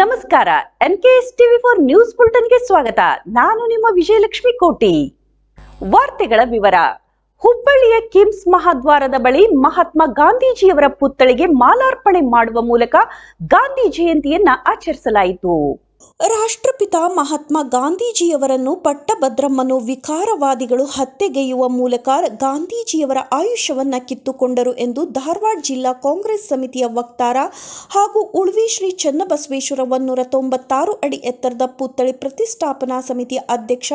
ನಮಸ್ಕಾರ N K S TV for news ಬುಲೆಟಿನ್ಗೆ ಸ್ವಾಗತ ನಾನು ನಿಮ್ಮ ವಿಜಯಲಕ್ಷ್ಮಿ ಕೋಟಿ ವಾರ್ತೆಗಳ ವಿವರ ಹುಬ್ಬಳ್ಳಿಯ ಕಿಮ್ಸ್ ಮಹಾದ್ವಾರದ ಬಳಿ ಮಹಾತ್ಮ ಗಾಂಧೀಜಿಯವರ ಪುತ್ಥಳಿಗೆ ಮಾಲಾರ್ಪಣೆ ಮಾಡುವ ಮೂಲಕ ಗಾಂಧಿ ಜಯಂತಿಯನ್ನ ಆಚರಿಸಲಾಯಿತು ರಾಷ್ಟ್ರಪಿತ ಮಹಾತ್ಮ ಗಾಂಧೀಜಿಯವರನ್ನು ಪಟ್ಟಭದ್ರಮ್ಮನು ವಿಕಾರವಾದಿಗಳು ಹತ್ಯೆಗೈಯುವ ಮೂಲಕ ಗಾಂಧೀಜಿಯವರ ಆಯುಷ್ಯವನ್ನು ಕಿತ್ತುಕೊಂಡರು ಎಂದು ಧಾರವಾಡ ಜಿಲ್ಲಾ ಕಾಂಗ್ರೆಸ್ ಸಮಿತಿಯ ವಕ್ತಾರ ಹಾಗೂ ಉಳ್ವಿ ಶ್ರೀ ಚನ್ನಬಸವೇಶ್ವರ ಒನ್ನೂರ ತೊಂಬತ್ತಾರು ಅಡಿ ಎತ್ತರದ ಪುತ್ಥಳಿ ಪ್ರತಿಷ್ಠಾಪನಾ ಸಮಿತಿಯ ಅಧ್ಯಕ್ಷ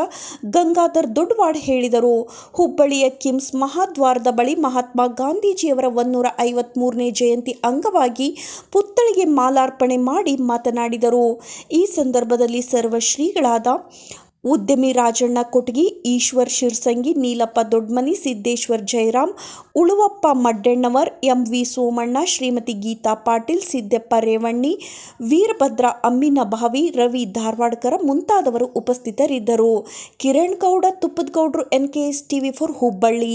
ಗಂಗಾಧರ್ ದೊಡ್ವಾಡ್ ಹೇಳಿದರು ಹುಬ್ಬಳ್ಳಿಯ ಕಿಮ್ಸ್ ಮಹಾದ್ವಾರದ ಬಳಿ ಮಹಾತ್ಮ ಗಾಂಧೀಜಿಯವರ ಒನ್ನೂರ ಐವತ್ಮೂರನೇ ಜಯಂತಿ ಅಂಗವಾಗಿ ಪುತ್ಥಳಿಗೆ ಮಾಲಾರ್ಪಣೆ ಮಾಡಿ ಮಾತನಾಡಿದರು ಈ ಸಂದರ್ಭದಲ್ಲಿ ಸರ್ವ ಶ್ರೀಗಳಾದ ಉದ್ಯಮಿ ರಾಜಣ್ಣ ಕೊಟ್ಗಿ ಈಶ್ವರ್ ಶಿರ್ಸಂಗಿ ನೀಲಪ್ಪ ದೊಡ್ಮನಿ ಸಿದ್ದೇಶ್ವರ್ ಜಯರಾಮ್ ಉಳುವಪ್ಪ ಮಡ್ಡೆಣ್ಣವರ್ ಎಂ ವಿ ಸೋಮಣ್ಣ ಶ್ರೀಮತಿ ಗೀತಾ ಪಾಟೀಲ್ ಸಿದ್ದಪ್ಪ ರೇವಣ್ಣಿ ವೀರಭದ್ರ ಭಾವಿ ರವಿ ಧಾರವಾಡಕರ ಮುಂತಾದವರು ಉಪಸ್ಥಿತರಿದ್ದರು ಕಿರಣ್ ಗೌಡ ತುಪ್ಪದಗೌಡರು N K S TV for Hubballi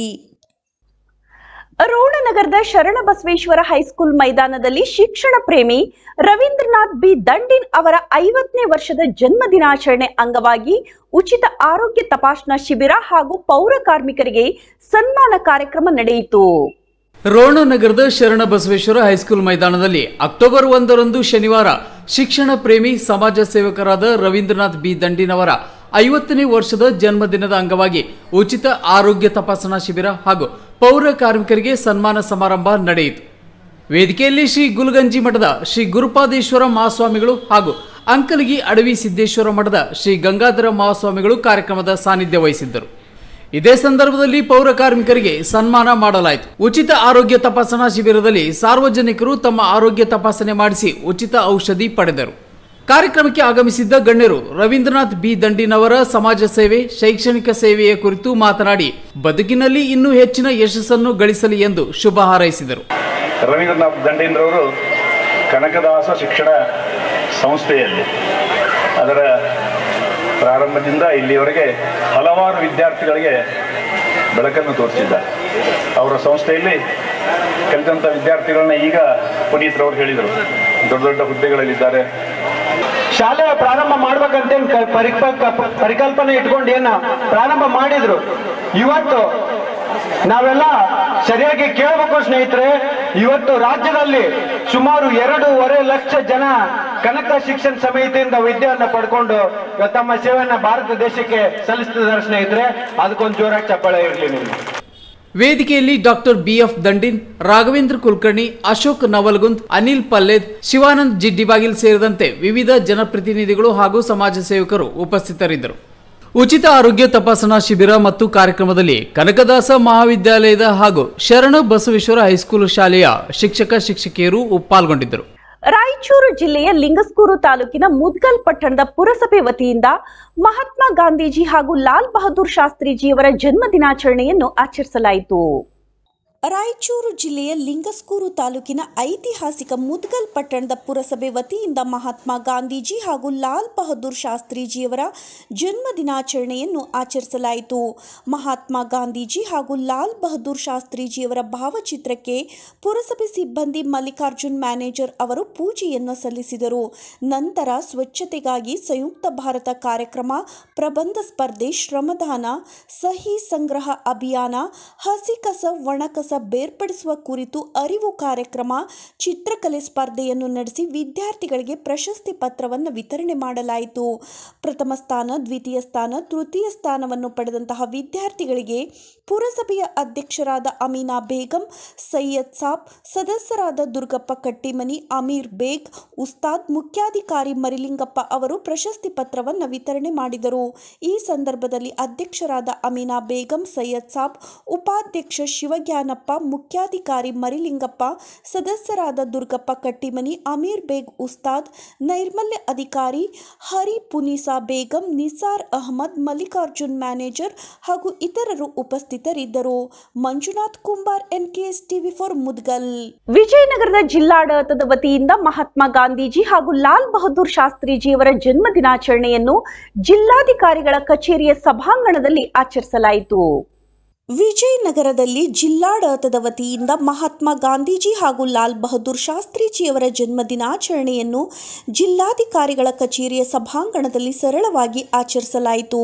Sharana Sharanabasaveshwara high school ಮೈದಾನದಲ್ಲಿ ಶಿಕ್ಷಣ ಪ್ರೇಮಿ ರವೀಂದ್ರನಾಥ್ ಬಿ ದಂಡಿನ್ ಅವರ ಐವತ್ತನೇ ವರ್ಷದ ಜನ್ಮ ದಿನಾಚರಣೆ ಅಂಗವಾಗಿ ಉಚಿತ ಆರೋಗ್ಯ ತಪಾಸಣಾ ಶಿಬಿರ ಹಾಗೂ ಪೌರ ಕಾರ್ಮಿಕರಿಗೆ ಸನ್ಮಾನ ಕಾರ್ಯಕ್ರಮ ನಡೆಯಿತು ರೋಣನಗರದ ಬಸವೇಶ್ವರ ಹೈಸ್ಕೂಲ್ ಮೈದಾನದಲ್ಲಿ ಅಕ್ಟೋಬರ್ ಒಂದರಂದು ಶನಿವಾರ ಶಿಕ್ಷಣ ಪ್ರೇಮಿ ಸಮಾಜ ಸೇವಕರಾದ ರವೀಂದ್ರನಾಥ್ ಬಿ ದಂಡಿನವರ ಐವತ್ತನೇ ವರ್ಷದ ಜನ್ಮದಿನದ ಅಂಗವಾಗಿ ಉಚಿತ ಆರೋಗ್ಯ ತಪಾಸಣಾ ಶಿಬಿರ ಹಾಗೂ ಪೌರ ಕಾರ್ಮಿಕರಿಗೆ ಸನ್ಮಾನ ಸಮಾರಂಭ ನಡೆಯಿತು ವೇದಿಕೆಯಲ್ಲಿ ಶ್ರೀ ಗುಲ್ಗಂಜಿ ಮಠದ ಶ್ರೀ ಗುರುಪಾದೇಶ್ವರ ಮಹಾಸ್ವಾಮಿಗಳು ಹಾಗೂ ಅಂಕಲಗಿ ಅಡವಿ ಸಿದ್ದೇಶ್ವರ ಮಠದ ಶ್ರೀ ಗಂಗಾಧರ ಮಹಾಸ್ವಾಮಿಗಳು ಕಾರ್ಯಕ್ರಮದ ಸಾನ್ನಿಧ್ಯ ವಹಿಸಿದ್ದರು ಇದೇ ಸಂದರ್ಭದಲ್ಲಿ ಪೌರ ಕಾರ್ಮಿಕರಿಗೆ ಸನ್ಮಾನ ಮಾಡಲಾಯಿತು ಉಚಿತ ಆರೋಗ್ಯ ತಪಾಸಣಾ ಶಿಬಿರದಲ್ಲಿ ಸಾರ್ವಜನಿಕರು ತಮ್ಮ ಆರೋಗ್ಯ ತಪಾಸಣೆ ಮಾಡಿಸಿ ಉಚಿತ ಔಷಧಿ ಪಡೆದರು ಕಾರ್ಯಕ್ರಮಕ್ಕೆ ಆಗಮಿಸಿದ್ದ ಗಣ್ಯರು ರವೀಂದ್ರನಾಥ್ ಬಿ ದಂಡಿನವರ ಸಮಾಜ ಸೇವೆ ಶೈಕ್ಷಣಿಕ ಸೇವೆಯ ಕುರಿತು ಮಾತನಾಡಿ ಬದುಕಿನಲ್ಲಿ ಇನ್ನೂ ಹೆಚ್ಚಿನ ಯಶಸ್ಸನ್ನು ಗಳಿಸಲಿ ಎಂದು ಶುಭ ಹಾರೈಸಿದರು ರವೀಂದ್ರನಾಥ್ ದಂಡಿನವರು ಕನಕದಾಸ ಶಿಕ್ಷಣ ಸಂಸ್ಥೆಯಲ್ಲಿ ಅದರ ಪ್ರಾರಂಭದಿಂದ ಇಲ್ಲಿವರೆಗೆ ಹಲವಾರು ವಿದ್ಯಾರ್ಥಿಗಳಿಗೆ ಬೆಳಕನ್ನು ತೋರಿಸಿದ್ದಾರೆ ಅವರ ಸಂಸ್ಥೆಯಲ್ಲಿ ಕಲಿತಂಥ ವಿದ್ಯಾರ್ಥಿಗಳನ್ನ ಈಗ ಅವರು ಹೇಳಿದರು ದೊಡ್ಡ ದೊಡ್ಡ ಹುದ್ದೆಗಳಲ್ಲಿದ್ದಾರೆ ಶಾಲೆ ಪ್ರಾರಂಭ ಮಾಡ್ಬೇಕಂತೇನು ಪರಿಕಲ್ಪನೆ ಇಟ್ಕೊಂಡು ಏನ ಪ್ರಾರಂಭ ಮಾಡಿದ್ರು ಇವತ್ತು ನಾವೆಲ್ಲ ಸರಿಯಾಗಿ ಕೇಳಬೇಕು ಸ್ನೇಹಿತರೆ ಇವತ್ತು ರಾಜ್ಯದಲ್ಲಿ ಸುಮಾರು ಎರಡೂವರೆ ಲಕ್ಷ ಜನ ಕನಕ ಶಿಕ್ಷಣ ಸಮಿತಿಯಿಂದ ವಿದ್ಯೆಯನ್ನ ಪಡ್ಕೊಂಡು ತಮ್ಮ ಸೇವೆಯನ್ನ ಭಾರತ ದೇಶಕ್ಕೆ ಸಲ್ಲಿಸ್ತಿದ್ದಾರೆ ಸ್ನೇಹಿತರೆ ಅದಕ್ಕೊಂದು ಜೋರಾಗಿ ಚಪ್ಪಾಳೆ ಇರಲಿ ನಿಮ್ಗೆ ವೇದಿಕೆಯಲ್ಲಿ ಡಾಕ್ಟರ್ ಬಿಎಫ್ ದಂಡಿನ್ ರಾಘವೇಂದ್ರ ಕುಲಕರ್ಣಿ ಅಶೋಕ್ ನವಲ್ಗುಂದ್ ಅನಿಲ್ ಪಲ್ಲೇದ್ ಶಿವಾನಂದ್ ಜಿಡ್ಡಿಬಾಗಿಲ್ ಸೇರಿದಂತೆ ವಿವಿಧ ಜನಪ್ರತಿನಿಧಿಗಳು ಹಾಗೂ ಸಮಾಜ ಸೇವಕರು ಉಪಸ್ಥಿತರಿದ್ದರು ಉಚಿತ ಆರೋಗ್ಯ ತಪಾಸಣಾ ಶಿಬಿರ ಮತ್ತು ಕಾರ್ಯಕ್ರಮದಲ್ಲಿ ಕನಕದಾಸ ಮಹಾವಿದ್ಯಾಲಯದ ಹಾಗೂ ಶರಣ ಬಸವೇಶ್ವರ ಹೈಸ್ಕೂಲ್ ಶಾಲೆಯ ಶಿಕ್ಷಕ ಶಿಕ್ಷಕಿಯರು ಪಾಲ್ಗೊಂಡಿದ್ದರು ರಾಯಚೂರು ಜಿಲ್ಲೆಯ ಲಿಂಗಸ್ಕೂರು ತಾಲೂಕಿನ ಮುದ್ಗಲ್ ಪಟ್ಟಣದ ಪುರಸಭೆ ವತಿಯಿಂದ ಮಹಾತ್ಮ ಗಾಂಧೀಜಿ ಹಾಗೂ ಲಾಲ್ ಬಹದ್ದೂರ್ ಶಾಸ್ತ್ರೀಜಿಯವರ ಜನ್ಮ ದಿನಾಚರಣೆಯನ್ನು ಆಚರಿಸಲಾಯಿತು ರಾಯಚೂರು ಜಿಲ್ಲೆಯ ಲಿಂಗಸ್ಕೂರು ತಾಲೂಕಿನ ಐತಿಹಾಸಿಕ ಮುದ್ಗಲ್ ಪಟ್ಟಣದ ಪುರಸಭೆ ವತಿಯಿಂದ ಮಹಾತ್ಮ ಗಾಂಧೀಜಿ ಹಾಗೂ ಲಾಲ್ ಬಹದ್ದೂರ್ ಶಾಸ್ತ್ರೀಜಿಯವರ ಜನ್ಮ ದಿನಾಚರಣೆಯನ್ನು ಆಚರಿಸಲಾಯಿತು ಮಹಾತ್ಮ ಗಾಂಧೀಜಿ ಹಾಗೂ ಲಾಲ್ ಬಹದ್ದೂರ್ ಶಾಸ್ತ್ರೀಜಿಯವರ ಭಾವಚಿತ್ರಕ್ಕೆ ಪುರಸಭೆ ಸಿಬ್ಬಂದಿ ಮಲ್ಲಿಕಾರ್ಜುನ್ ಮ್ಯಾನೇಜರ್ ಅವರು ಪೂಜೆಯನ್ನು ಸಲ್ಲಿಸಿದರು ನಂತರ ಸ್ವಚ್ಛತೆಗಾಗಿ ಸಂಯುಕ್ತ ಭಾರತ ಕಾರ್ಯಕ್ರಮ ಪ್ರಬಂಧ ಸ್ಪರ್ಧೆ ಶ್ರಮದಾನ ಸಹಿ ಸಂಗ್ರಹ ಅಭಿಯಾನ ಹಸಿ ಕಸ ಒಣಕಸ ಬೇರ್ಪಡಿಸುವ ಕುರಿತು ಅರಿವು ಕಾರ್ಯಕ್ರಮ ಚಿತ್ರಕಲೆ ಸ್ಪರ್ಧೆಯನ್ನು ನಡೆಸಿ ವಿದ್ಯಾರ್ಥಿಗಳಿಗೆ ಪ್ರಶಸ್ತಿ ಪತ್ರವನ್ನು ವಿತರಣೆ ಮಾಡಲಾಯಿತು ಪ್ರಥಮ ಸ್ಥಾನ ದ್ವಿತೀಯ ಸ್ಥಾನ ತೃತೀಯ ಸ್ಥಾನವನ್ನು ಪಡೆದಂತಹ ವಿದ್ಯಾರ್ಥಿಗಳಿಗೆ ಪುರಸಭೆಯ ಅಧ್ಯಕ್ಷರಾದ ಅಮೀನಾ ಬೇಗಂ ಸೈಯದ್ ಸಾಬ್ ಸದಸ್ಯರಾದ ದುರ್ಗಪ್ಪ ಕಟ್ಟಿಮನಿ ಅಮೀರ್ ಬೇಗ್ ಉಸ್ತಾದ್ ಮುಖ್ಯಾಧಿಕಾರಿ ಮರಿಲಿಂಗಪ್ಪ ಅವರು ಪ್ರಶಸ್ತಿ ಪತ್ರವನ್ನು ವಿತರಣೆ ಮಾಡಿದರು ಈ ಸಂದರ್ಭದಲ್ಲಿ ಅಧ್ಯಕ್ಷರಾದ ಅಮೀನಾ ಬೇಗಂ ಸೈಯದ್ ಸಾಬ್ ಉಪಾಧ್ಯಕ್ಷ ಶಿವಜ್ಞಾನ ಚನ್ನಪ್ಪ ಮುಖ್ಯಾಧಿಕಾರಿ ಮರಿಲಿಂಗಪ್ಪ ಸದಸ್ಯರಾದ ದುರ್ಗಪ್ಪ ಕಟ್ಟಿಮನಿ ಅಮೀರ್ ಬೇಗ್ ಉಸ್ತಾದ್ ನೈರ್ಮಲ್ಯ ಅಧಿಕಾರಿ ಹರಿ ಪುನೀಸಾ ಬೇಗಂ ನಿಸಾರ್ ಅಹಮದ್ ಮಲ್ಲಿಕಾರ್ಜುನ್ ಮ್ಯಾನೇಜರ್ ಹಾಗೂ ಇತರರು ಉಪಸ್ಥಿತರಿದ್ದರು Manjunath Kumbar N KS TV for Mudgal ವಿಜಯನಗರದ ಜಿಲ್ಲಾಡಳಿತದ ವತಿಯಿಂದ ಮಹಾತ್ಮ ಗಾಂಧೀಜಿ ಹಾಗೂ ಲಾಲ್ ಬಹದ್ದೂರ್ ಶಾಸ್ತ್ರಿಜಿಯವರ ಜನ್ಮ ದಿನಾಚರಣೆಯನ್ನು ಜಿಲ್ಲಾಧಿಕಾರಿಗಳ ಕಚೇರಿಯ ಸಭಾಂಗಣದಲ್ಲಿ ಆಚರಿಸಲಾಯಿತು ವಿಜಯನಗರದಲ್ಲಿ ಜಿಲ್ಲಾಡಳಿತದ ವತಿಯಿಂದ ಮಹಾತ್ಮ ಗಾಂಧೀಜಿ ಹಾಗೂ ಲಾಲ್ ಬಹದ್ದೂರ್ ಶಾಸ್ತ್ರೀಜಿಯವರ ಜನ್ಮದಿನಾಚರಣೆಯನ್ನು ಜಿಲ್ಲಾಧಿಕಾರಿಗಳ ಕಚೇರಿಯ ಸಭಾಂಗಣದಲ್ಲಿ ಸರಳವಾಗಿ ಆಚರಿಸಲಾಯಿತು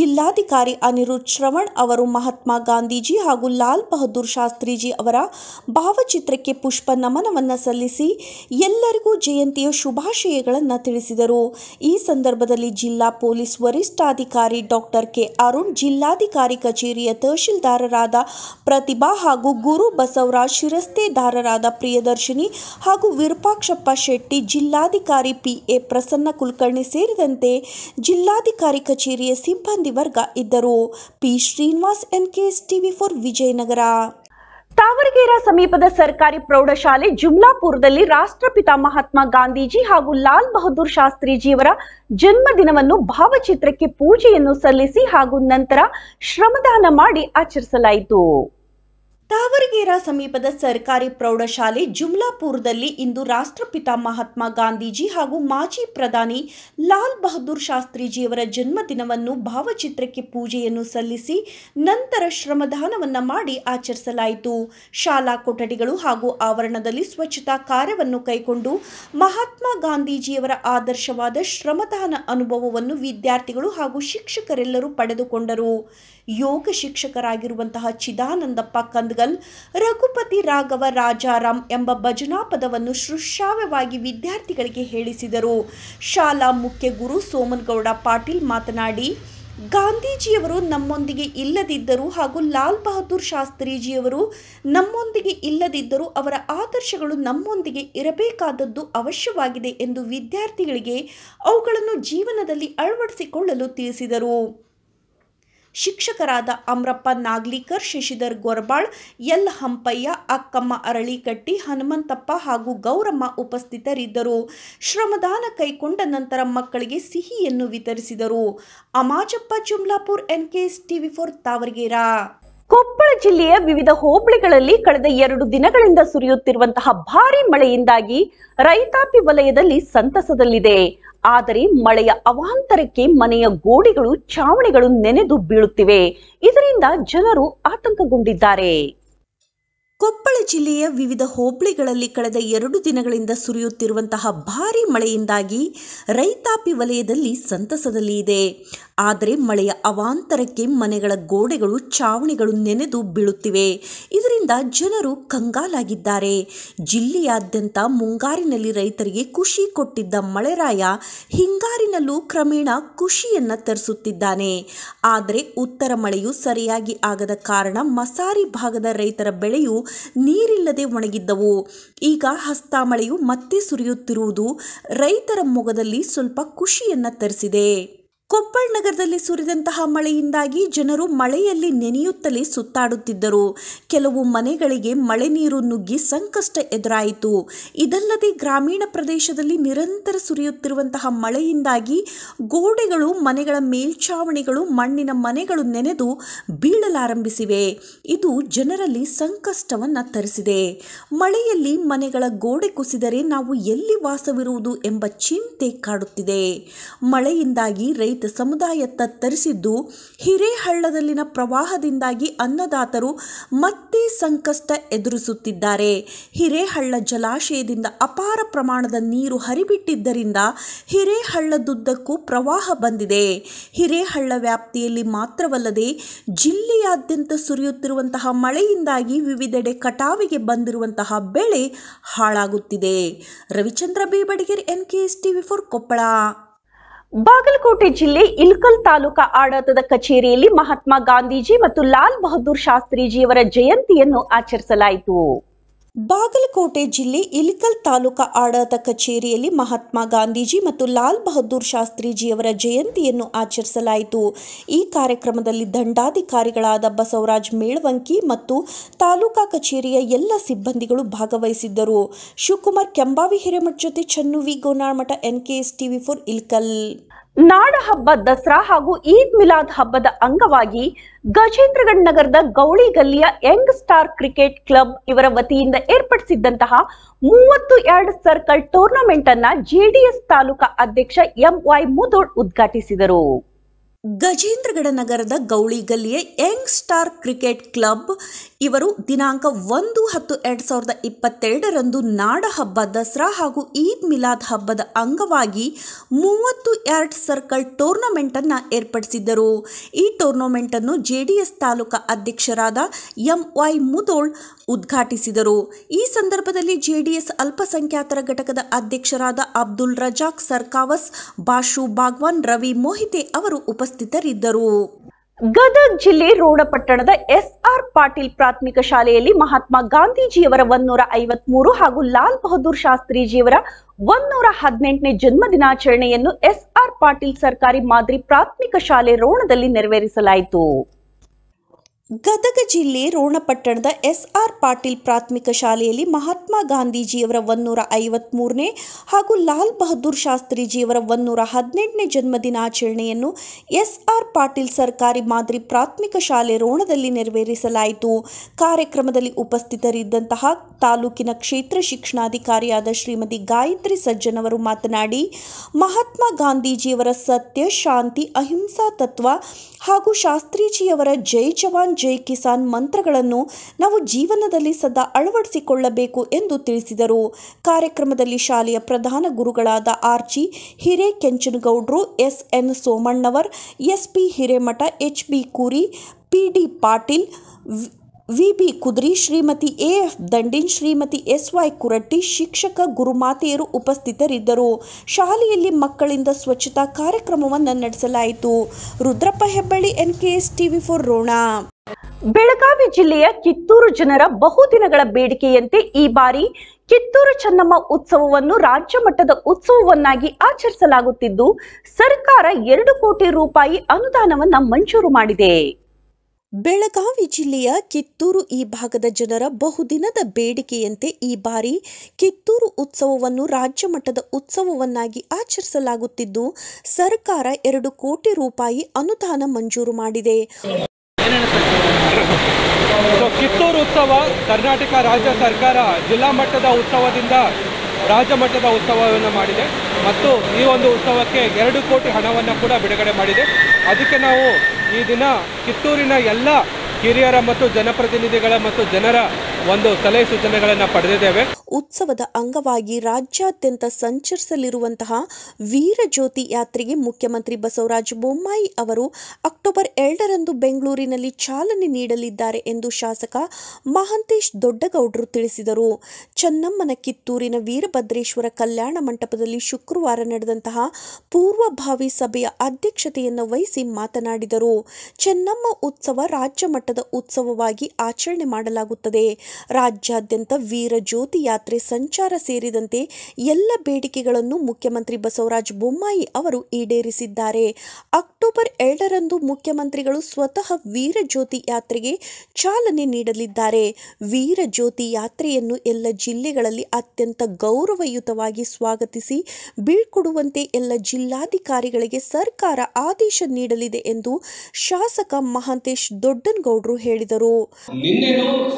ಜಿಲ್ಲಾಧಿಕಾರಿ ಅನಿರುದ್ಧ ಶ್ರವಣ್ ಅವರು ಮಹಾತ್ಮ ಗಾಂಧೀಜಿ ಹಾಗೂ ಲಾಲ್ ಬಹದ್ದೂರ್ ಶಾಸ್ತ್ರೀಜಿ ಅವರ ಭಾವಚಿತ್ರಕ್ಕೆ ಪುಷ್ಪ ನಮನವನ್ನು ಸಲ್ಲಿಸಿ ಎಲ್ಲರಿಗೂ ಜಯಂತಿಯ ಶುಭಾಶಯಗಳನ್ನು ತಿಳಿಸಿದರು ಈ ಸಂದರ್ಭದಲ್ಲಿ ಜಿಲ್ಲಾ ಪೊಲೀಸ್ ವರಿಷ್ಠಾಧಿಕಾರಿ ಡಾಕ್ಟರ್ ಕೆ ಅರುಣ್ ಜಿಲ್ಲಾಧಿಕಾರಿ ಕಚೇರಿಯ ತಹಶೀಲ್ ತಹಸೀಲ್ದಾರರಾದ ಪ್ರತಿಭಾ ಹಾಗೂ ಗುರು ಬಸವರಾಜ್ ಶಿರಸ್ತೇದಾರರಾದ ಪ್ರಿಯದರ್ಶಿನಿ ಹಾಗೂ ವಿರೂಪಾಕ್ಷಪ್ಪ ಶೆಟ್ಟಿ ಜಿಲ್ಲಾಧಿಕಾರಿ ಪಿ ಎ ಪ್ರಸನ್ನ ಕುಲಕರ್ಣಿ ಸೇರಿದಂತೆ ಜಿಲ್ಲಾಧಿಕಾರಿ ಕಚೇರಿಯ ಸಿಬ್ಬಂದಿ ವರ್ಗ ಇದ್ದರು P Srinivas N TV for Vijayanagara Tavaragera ಸಮೀಪದ ಸರ್ಕಾರಿ ಪ್ರೌಢಶಾಲೆ ಜುಮ್ಲಾಪುರದಲ್ಲಿ ರಾಷ್ಟ್ರಪಿತ ಮಹಾತ್ಮ ಗಾಂಧೀಜಿ ಹಾಗೂ ಲಾಲ್ ಬಹದ್ದೂರ್ ಶಾಸ್ತ್ರೀಜಿಯವರ ಜನ್ಮದಿನವನ್ನು ಭಾವಚಿತ್ರಕ್ಕೆ ಪೂಜೆಯನ್ನು ಸಲ್ಲಿಸಿ ಹಾಗೂ ನಂತರ ಶ್ರಮದಾನ ಮಾಡಿ ಆಚರಿಸಲಾಯಿತು ತಾವರಗೆರೆ ಸಮೀಪದ ಸರ್ಕಾರಿ ಪ್ರೌಢಶಾಲೆ ಜುಮ್ಲಾಪುರದಲ್ಲಿ ಇಂದು ರಾಷ್ಟ್ರಪಿತ ಮಹಾತ್ಮ ಗಾಂಧೀಜಿ ಹಾಗೂ ಮಾಜಿ ಪ್ರಧಾನಿ ಲಾಲ್ ಬಹದ್ದೂರ್ ಶಾಸ್ತ್ರೀಜಿಯವರ ಜನ್ಮದಿನವನ್ನು ಭಾವಚಿತ್ರಕ್ಕೆ ಪೂಜೆಯನ್ನು ಸಲ್ಲಿಸಿ ನಂತರ ಶ್ರಮದಾನವನ್ನು ಮಾಡಿ ಆಚರಿಸಲಾಯಿತು ಶಾಲಾ ಕೊಠಡಿಗಳು ಹಾಗೂ ಆವರಣದಲ್ಲಿ ಸ್ವಚ್ಛತಾ ಕಾರ್ಯವನ್ನು ಕೈಗೊಂಡು ಮಹಾತ್ಮ ಗಾಂಧೀಜಿಯವರ ಆದರ್ಶವಾದ ಶ್ರಮದಾನ ಅನುಭವವನ್ನು ವಿದ್ಯಾರ್ಥಿಗಳು ಹಾಗೂ ಶಿಕ್ಷಕರೆಲ್ಲರೂ ಪಡೆದುಕೊಂಡರು ಯೋಗ ಶಿಕ್ಷಕರಾಗಿರುವಂತಹ ಚಿದಾನಂದಪ್ಪ ಕಂದ್ಗಲ್ ರಘುಪತಿ ರಾಘವ ರಾಜಾರಾಮ್ ಎಂಬ ಭಜನಾ ಪದವನ್ನು ಶೃಶ್ರಾವ್ಯವಾಗಿ ವಿದ್ಯಾರ್ಥಿಗಳಿಗೆ ಹೇಳಿಸಿದರು ಶಾಲಾ ಮುಖ್ಯ ಗುರು ಸೋಮನ್ಗೌಡ ಪಾಟೀಲ್ ಮಾತನಾಡಿ ಗಾಂಧೀಜಿಯವರು ನಮ್ಮೊಂದಿಗೆ ಇಲ್ಲದಿದ್ದರು ಹಾಗೂ ಲಾಲ್ ಬಹದ್ದೂರ್ ಶಾಸ್ತ್ರೀಜಿಯವರು ನಮ್ಮೊಂದಿಗೆ ಇಲ್ಲದಿದ್ದರೂ ಅವರ ಆದರ್ಶಗಳು ನಮ್ಮೊಂದಿಗೆ ಇರಬೇಕಾದದ್ದು ಅವಶ್ಯವಾಗಿದೆ ಎಂದು ವಿದ್ಯಾರ್ಥಿಗಳಿಗೆ ಅವುಗಳನ್ನು ಜೀವನದಲ್ಲಿ ಅಳವಡಿಸಿಕೊಳ್ಳಲು ತಿಳಿಸಿದರು ಶಿಕ್ಷಕರಾದ ಅಮ್ರಪ್ಪ ನಾಗ್ಲಿಕರ್ ಶಶಿಧರ್ ಗೊರಬಾಳ್ ಎಲ್ ಹಂಪಯ್ಯ ಅಕ್ಕಮ್ಮ ಅರಳಿಕಟ್ಟಿ ಹನುಮಂತಪ್ಪ ಹಾಗೂ ಗೌರಮ್ಮ ಉಪಸ್ಥಿತರಿದ್ದರು ಶ್ರಮದಾನ ಕೈಕೊಂಡ ನಂತರ ಮಕ್ಕಳಿಗೆ ಸಿಹಿಯನ್ನು ವಿತರಿಸಿದರು Amajappa Jumlapur NKS TV for Tavargera Koppal ಜಿಲ್ಲೆಯ ವಿವಿಧ ಹೋಬಳಿಗಳಲ್ಲಿ ಕಳೆದ ಎರಡು ದಿನಗಳಿಂದ ಸುರಿಯುತ್ತಿರುವಂತಹ ಭಾರಿ ಮಳೆಯಿಂದಾಗಿ ರೈತಾಪಿ ವಲಯದಲ್ಲಿ ಸಂತಸದಲ್ಲಿದೆ ಆದರೆ ಮಳೆಯ ಅವಾಂತರಕ್ಕೆ ಮನೆಯ ಗೋಡೆಗಳು ಚಾವಣಿಗಳು ನೆನೆದು ಬೀಳುತ್ತಿವೆ ಇದರಿಂದ ಜನರು ಆತಂಕಗೊಂಡಿದ್ದಾರೆ ಕೊಪ್ಪಳ ಜಿಲ್ಲೆಯ ವಿವಿಧ ಹೋಬಳಿಗಳಲ್ಲಿ ಕಳೆದ ಎರಡು ದಿನಗಳಿಂದ ಸುರಿಯುತ್ತಿರುವಂತಹ ಭಾರೀ ಮಳೆಯಿಂದಾಗಿ ರೈತಾಪಿ ವಲಯದಲ್ಲಿ ಸಂತಸದಲ್ಲಿ ಇದೆ ಆದರೆ ಮಳೆಯ ಅವಾಂತರಕ್ಕೆ ಮನೆಗಳ ಗೋಡೆಗಳು ಚಾವಣಿಗಳು ನೆನೆದು ಬೀಳುತ್ತಿವೆ ಇದರಿಂದ ಜನರು ಕಂಗಾಲಾಗಿದ್ದಾರೆ ಜಿಲ್ಲೆಯಾದ್ಯಂತ ಮುಂಗಾರಿನಲ್ಲಿ ರೈತರಿಗೆ ಖುಷಿ ಕೊಟ್ಟಿದ್ದ ಮಳೆರಾಯ ಹಿಂಗಾರಿನಲ್ಲೂ ಕ್ರಮೇಣ ಖುಷಿಯನ್ನು ತರಿಸುತ್ತಿದ್ದಾನೆ ಆದರೆ ಉತ್ತರ ಮಳೆಯು ಸರಿಯಾಗಿ ಆಗದ ಕಾರಣ ಮಸಾರಿ ಭಾಗದ ರೈತರ ಬೆಳೆಯು ನೀರಿಲ್ಲದೆ ಒಣಗಿದ್ದವು ಈಗ ಹಸ್ತಾಮಳೆಯು ಮತ್ತೆ ಸುರಿಯುತ್ತಿರುವುದು ರೈತರ ಮೊಗದಲ್ಲಿ ಸ್ವಲ್ಪ ಖುಷಿಯನ್ನು ತರಿಸಿದೆ ಕೊಪ್ಪಳ ನಗರದಲ್ಲಿ ಸುರಿದಂತಹ ಮಳೆಯಿಂದಾಗಿ ಜನರು ಮಳೆಯಲ್ಲಿ ನೆನೆಯುತ್ತಲೇ ಸುತ್ತಾಡುತ್ತಿದ್ದರು ಕೆಲವು ಮನೆಗಳಿಗೆ ಮಳೆ ನೀರು ನುಗ್ಗಿ ಸಂಕಷ್ಟ ಎದುರಾಯಿತು ಇದಲ್ಲದೆ ಗ್ರಾಮೀಣ ಪ್ರದೇಶದಲ್ಲಿ ನಿರಂತರ ಸುರಿಯುತ್ತಿರುವಂತಹ ಮಳೆಯಿಂದಾಗಿ ಗೋಡೆಗಳು ಮನೆಗಳ ಮೇಲ್ಛಾವಣಿಗಳು ಮಣ್ಣಿನ ಮನೆಗಳು ನೆನೆದು ಬೀಳಲಾರಂಭಿಸಿವೆ ಇದು ಜನರಲ್ಲಿ ಸಂಕಷ್ಟವನ್ನು ತರಿಸಿದೆ ಮಳೆಯಲ್ಲಿ ಮನೆಗಳ ಗೋಡೆ ಕುಸಿದರೆ ನಾವು ಎಲ್ಲಿ ವಾಸವಿರುವುದು ಎಂಬ ಚಿಂತೆ ಕಾಡುತ್ತಿದೆ ಮಳೆಯಿಂದಾಗಿ ರೈತ ದಲಿತ ಸಮುದಾಯತ್ತ ತರಿಸಿದ್ದು ಹಿರೇಹಳ್ಳದಲ್ಲಿನ ಪ್ರವಾಹದಿಂದಾಗಿ ಅನ್ನದಾತರು ಮತ್ತೆ ಸಂಕಷ್ಟ ಎದುರಿಸುತ್ತಿದ್ದಾರೆ ಹಿರೇಹಳ್ಳ ಜಲಾಶಯದಿಂದ ಅಪಾರ ಪ್ರಮಾಣದ ನೀರು ಹರಿಬಿಟ್ಟಿದ್ದರಿಂದ ಹಿರೇಹಳ್ಳದುದ್ದಕ್ಕೂ ಪ್ರವಾಹ ಬಂದಿದೆ ಹಿರೇಹಳ್ಳ ವ್ಯಾಪ್ತಿಯಲ್ಲಿ ಮಾತ್ರವಲ್ಲದೆ ಜಿಲ್ಲೆಯಾದ್ಯಂತ ಸುರಿಯುತ್ತಿರುವಂತಹ ಮಳೆಯಿಂದಾಗಿ ವಿವಿಧೆಡೆ ಕಟಾವಿಗೆ ಬಂದಿರುವಂತಹ ಬೆಳೆ ಹಾಳಾಗುತ್ತಿದೆ Ravichandra B N K S TV for Koppal Bagalkote ಜಿಲ್ಲೆ ಇಲ್ಕಲ್ ತಾಲೂಕಾ ಆಡಳಿತದ ಕಚೇರಿಯಲ್ಲಿ ಮಹಾತ್ಮ ಗಾಂಧೀಜಿ ಮತ್ತು ಲಾಲ್ ಬಹದ್ದೂರ್ ಶಾಸ್ತ್ರೀಜಿಯವರ ಜಯಂತಿಯನ್ನು ಆಚರಿಸಲಾಯಿತು ಬಾಗಲಕೋಟೆ ಜಿಲ್ಲೆ ಇಲಿಕಲ್ ತಾಲೂಕಾ ಆಡಳಿತ ಕಚೇರಿಯಲ್ಲಿ ಮಹಾತ್ಮ ಗಾಂಧೀಜಿ ಮತ್ತು ಲಾಲ್ ಬಹದ್ದೂರ್ ಶಾಸ್ತ್ರೀಜಿಯವರ ಜಯಂತಿಯನ್ನು ಆಚರಿಸಲಾಯಿತು ಈ ಕಾರ್ಯಕ್ರಮದಲ್ಲಿ ದಂಡಾಧಿಕಾರಿಗಳಾದ ಬಸವರಾಜ್ ಮೇಳವಂಕಿ ಮತ್ತು ತಾಲೂಕಾ ಕಚೇರಿಯ ಎಲ್ಲ ಸಿಬ್ಬಂದಿಗಳು ಭಾಗವಹಿಸಿದ್ದರು ಶಿವಕುಮಾರ್ ಕೆಂಬಾವಿ ಹಿರೇಮಠ ಜೊತೆ ಚನ್ನುವಿ V Gonalmath N K S TV for Ilkal ನಾಡ ಹಬ್ಬ ದಸರಾ ಹಾಗೂ ಈದ್ ಮಿಲಾದ್ ಹಬ್ಬದ ಅಂಗವಾಗಿ ಗಜೇಂದ್ರಗಢ ನಗರದ ಗೌಳಿ ಗಲ್ಲಿಯ ಯಂಗ್ ಸ್ಟಾರ್ ಕ್ರಿಕೆಟ್ ಕ್ಲಬ್ ಇವರ ವತಿಯಿಂದ ಏರ್ಪಡಿಸಿದ್ದಂತಹ ಮೂವತ್ತು ಎರಡು ಸರ್ಕಲ್ ಟೂರ್ನಮೆಂಟ್ ಅನ್ನ ಜೆಡಿಎಸ್ ತಾಲೂಕಾ ಅಧ್ಯಕ್ಷ ಎಂ ವೈ ಮುದೋಡ್ ಉದ್ಘಾಟಿಸಿದರು ಗಜೇಂದ್ರಗಢ ನಗರದ ಗೌಳಿ ಗಲ್ಲಿಯ ಯಂಗ್ ಸ್ಟಾರ್ ಕ್ರಿಕೆಟ್ ಕ್ಲಬ್ ಇವರು ದಿನಾಂಕ ಒಂದು ಹತ್ತು ಎರಡು ಸಾವಿರದ ಇಪ್ಪತ್ತೆರಡರಂದು ನಾಡ ಹಬ್ಬ ದಸರಾ ಹಾಗೂ ಈದ್ ಮಿಲಾದ್ ಹಬ್ಬದ ಅಂಗವಾಗಿ ಮೂವತ್ತು ಯಾರ್ಡ್ ಸರ್ಕಲ್ ಟೂರ್ನಮೆಂಟನ್ನು ಏರ್ಪಡಿಸಿದ್ದರು ಈ ಟೂರ್ನಮೆಂಟನ್ನು ಜೆ ಡಿ ಎಸ್ ತಾಲೂಕಾ ಅಧ್ಯಕ್ಷರಾದ ಎಂ ವೈ ಮುದೋಳ್ ಉದ್ಘಾಟಿಸಿದರು ಈ ಸಂದರ್ಭದಲ್ಲಿ ಜೆ ಡಿ ಎಸ್ ಅಲ್ಪಸಂಖ್ಯಾತರ ಘಟಕದ ಅಧ್ಯಕ್ಷರಾದ ಅಬ್ದುಲ್ ರಜಾಕ್ ಸರ್ಕಾವಸ್ ಬಾಷು ಬಾಗ್ವಾನ್ ರವಿ ಮೋಹಿತೆ ಅವರು ಉಪಸ್ಥಿತರಿದ್ದರು ಗದಗ್ ಜಿಲ್ಲೆ ರೋಣಪಟ್ಟಣದ ಎಸ್ಆರ್ ಪಾಟೀಲ್ ಪ್ರಾಥಮಿಕ ಶಾಲೆಯಲ್ಲಿ ಮಹಾತ್ಮ ಗಾಂಧೀಜಿಯವರ ಒಂದೂರ ಐವತ್ ಮೂರು ಹಾಗೂ ಲಾಲ್ ಬಹದ್ದೂರ್ ಶಾಸ್ತ್ರೀಜಿಯವರ ಒಂದೂರ ಹದಿನೆಂಟನೇ ಜನ್ಮ ದಿನಾಚರಣೆಯನ್ನು ಎಸ್ಆರ್ ಪಾಟೀಲ್ ಸರ್ಕಾರಿ ಮಾದರಿ ಪ್ರಾಥಮಿಕ ಶಾಲೆ ರೋಣದಲ್ಲಿ ನೆರವೇರಿಸಲಾಯಿತು ಗದಗ ಜಿಲ್ಲೆ ರೋಣಪಟ್ಟಣದ ಎಸ್ ಆರ್ ಪಾಟೀಲ್ ಪ್ರಾಥಮಿಕ ಶಾಲೆಯಲ್ಲಿ ಮಹಾತ್ಮ ಗಾಂಧೀಜಿಯವರ ಒನ್ನೂರ ಮೂರನೇ ಹಾಗೂ ಲಾಲ್ ಬಹದ್ದೂರ್ ಶಾಸ್ತ್ರೀಜಿಯವರ ಒನ್ನೂರ ಹದಿನೆಂಟನೇ ಜನ್ಮದಿನಾಚರಣೆಯನ್ನು ಎಸ್ ಆರ್ ಪಾಟೀಲ್ ಸರ್ಕಾರಿ ಮಾದರಿ ಪ್ರಾಥಮಿಕ ಶಾಲೆ ರೋಣದಲ್ಲಿ ನೆರವೇರಿಸಲಾಯಿತು ಕಾರ್ಯಕ್ರಮದಲ್ಲಿ ಉಪಸ್ಥಿತರಿದ್ದಂತಹ ತಾಲೂಕಿನ ಕ್ಷೇತ್ರ ಶಿಕ್ಷಣಾಧಿಕಾರಿಯಾದ ಶ್ರೀಮತಿ ಗಾಯತ್ರಿ ಸಜ್ಜನವರು ಮಾತನಾಡಿ ಮಹಾತ್ಮ ಗಾಂಧೀಜಿಯವರ ಸತ್ಯ ಶಾಂತಿ ಅಹಿಂಸಾ ತತ್ವ ಹಾಗೂ ಶಾಸ್ತ್ರೀಜಿಯವರ ಜೈ ಜವಾನ್ ಜೈ ಕಿಸಾನ್ ಮಂತ್ರಗಳನ್ನು ನಾವು ಜೀವನದಲ್ಲಿ ಸದಾ ಅಳವಡಿಸಿಕೊಳ್ಳಬೇಕು ಎಂದು ತಿಳಿಸಿದರು ಕಾರ್ಯಕ್ರಮದಲ್ಲಿ ಶಾಲೆಯ ಪ್ರಧಾನ ಗುರುಗಳಾದ ಆರ್ಜಿ ಹಿರೇಕೆಂಚನಗೌಡ್ರು S N Somannavar S P Hiremath H B Kuri P D Patil V B Kudri Shrimati AF F Dandin Shrimati S Y Kuratti ಶಿಕ್ಷಕ ಗುರುಮಾತೆಯರು ಉಪಸ್ಥಿತರಿದ್ದರು ಶಾಲೆಯಲ್ಲಿ ಮಕ್ಕಳಿಂದ ಸ್ವಚ್ಛತಾ ಕಾರ್ಯಕ್ರಮವನ್ನು ನಡೆಸಲಾಯಿತು Rudrappa Hebballi N K S TV for Ron Belagavi ಜಿಲ್ಲೆಯ ಕಿತ್ತೂರು ಜನರ ಬಹುದಿನಗಳ ಬೇಡಿಕೆಯಂತೆ ಈ ಬಾರಿ ಕಿತ್ತೂರು ಚೆನ್ನಮ್ಮ ಉತ್ಸವವನ್ನು ರಾಜ್ಯ ಮಟ್ಟದ ಉತ್ಸವವನ್ನಾಗಿ ಆಚರಿಸಲಾಗುತ್ತಿದ್ದು ಸರ್ಕಾರ ಎರಡು ಕೋಟಿ ರೂಪಾಯಿ ಅನುದಾನವನ್ನು ಮಂಜೂರು ಮಾಡಿದೆ ಬೆಳಗಾವಿ ಜಿಲ್ಲೆಯ ಕಿತ್ತೂರು ಈ ಭಾಗದ ಜನರ ಬಹುದಿನದ ಬೇಡಿಕೆಯಂತೆ ಈ ಬಾರಿ ಕಿತ್ತೂರು ಉತ್ಸವವನ್ನು ರಾಜ್ಯ ಮಟ್ಟದ ಉತ್ಸವವನ್ನಾಗಿ ಆಚರಿಸಲಾಗುತ್ತಿದ್ದು ಸರ್ಕಾರ ಎರಡು ಕೋಟಿ ರೂಪಾಯಿ ಅನುದಾನ ಮಂಜೂರು ಮಾಡಿದೆ ಸೊ ಕಿತ್ತೂರು ಉತ್ಸವ ಕರ್ನಾಟಕ ರಾಜ್ಯ ಸರ್ಕಾರ ಜಿಲ್ಲಾ ಮಟ್ಟದ ಉತ್ಸವದಿಂದ ರಾಜ್ಯ ಮಟ್ಟದ ಉತ್ಸವವನ್ನು ಮಾಡಿದೆ ಮತ್ತು ಈ ಒಂದು ಉತ್ಸವಕ್ಕೆ ಎರಡು ಕೋಟಿ ಹಣವನ್ನು ಕೂಡ ಬಿಡುಗಡೆ ಮಾಡಿದೆ ಅದಕ್ಕೆ ನಾವು ಈ ದಿನ ಕಿತ್ತೂರಿನ ಎಲ್ಲ ಹಿರಿಯರ ಮತ್ತು ಜನಪ್ರತಿನಿಧಿಗಳ ಮತ್ತು ಜನರ ಒಂದು ಸಲಹೆ ಸೂಚನೆಗಳನ್ನು ಪಡೆದಿದ್ದೇವೆ ಉತ್ಸವದ ಅಂಗವಾಗಿ ರಾಜ್ಯಾದ್ಯಂತ ಸಂಚರಿಸಲಿರುವಂತಹ ವೀರಜ್ಯೋತಿ ಯಾತ್ರೆಗೆ ಮುಖ್ಯಮಂತ್ರಿ ಬಸವರಾಜ ಬೊಮ್ಮಾಯಿ ಅವರು ಅಕ್ಟೋಬರ್ ಎರಡರಂದು ಬೆಂಗಳೂರಿನಲ್ಲಿ ಚಾಲನೆ ನೀಡಲಿದ್ದಾರೆ ಎಂದು ಶಾಸಕ ಮಹಾಂತೇಶ್ ದೊಡ್ಡಗೌಡರು ತಿಳಿಸಿದರು ಚೆನ್ನಮ್ಮನ ಕಿತ್ತೂರಿನ ವೀರಭದ್ರೇಶ್ವರ ಕಲ್ಯಾಣ ಮಂಟಪದಲ್ಲಿ ಶುಕ್ರವಾರ ನಡೆದಂತಹ ಪೂರ್ವಭಾವಿ ಸಭೆಯ ಅಧ್ಯಕ್ಷತೆಯನ್ನು ವಹಿಸಿ ಮಾತನಾಡಿದರು ಚೆನ್ನಮ್ಮ ಉತ್ಸವ ರಾಜ್ಯ ಮಟ್ಟದ ಉತ್ಸವವಾಗಿ ಆಚರಣೆ ಮಾಡಲಾಗುತ್ತದೆ ರಾಜ್ಯಾದ್ಯಂತ ವೀರಜ್ಯೋತಿ ಯಾತ್ರೆ ಜಾತ್ರೆ ಸಂಚಾರ ಸೇರಿದಂತೆ ಎಲ್ಲ ಬೇಡಿಕೆಗಳನ್ನು ಮುಖ್ಯಮಂತ್ರಿ ಬಸವರಾಜ ಬೊಮ್ಮಾಯಿ ಅವರು ಈಡೇರಿಸಿದ್ದಾರೆ ಅಕ್ಟೋಬರ್ ಎರಡರಂದು ಮುಖ್ಯಮಂತ್ರಿಗಳು ಸ್ವತಃ ವೀರಜ್ಯೋತಿ ಯಾತ್ರೆಗೆ ಚಾಲನೆ ನೀಡಲಿದ್ದಾರೆ ವೀರಜ್ಯೋತಿ ಯಾತ್ರೆಯನ್ನು ಎಲ್ಲ ಜಿಲ್ಲೆಗಳಲ್ಲಿ ಅತ್ಯಂತ ಗೌರವಯುತವಾಗಿ ಸ್ವಾಗತಿಸಿ ಬೀಳ್ಕೊಡುವಂತೆ ಎಲ್ಲ ಜಿಲ್ಲಾಧಿಕಾರಿಗಳಿಗೆ ಸರ್ಕಾರ ಆದೇಶ ನೀಡಲಿದೆ ಎಂದು ಶಾಸಕ ಮಹಾಂತೇಶ್ ದೊಡ್ಡನಗೌಡರು ಹೇಳಿದರು ನಿನ್ನೆ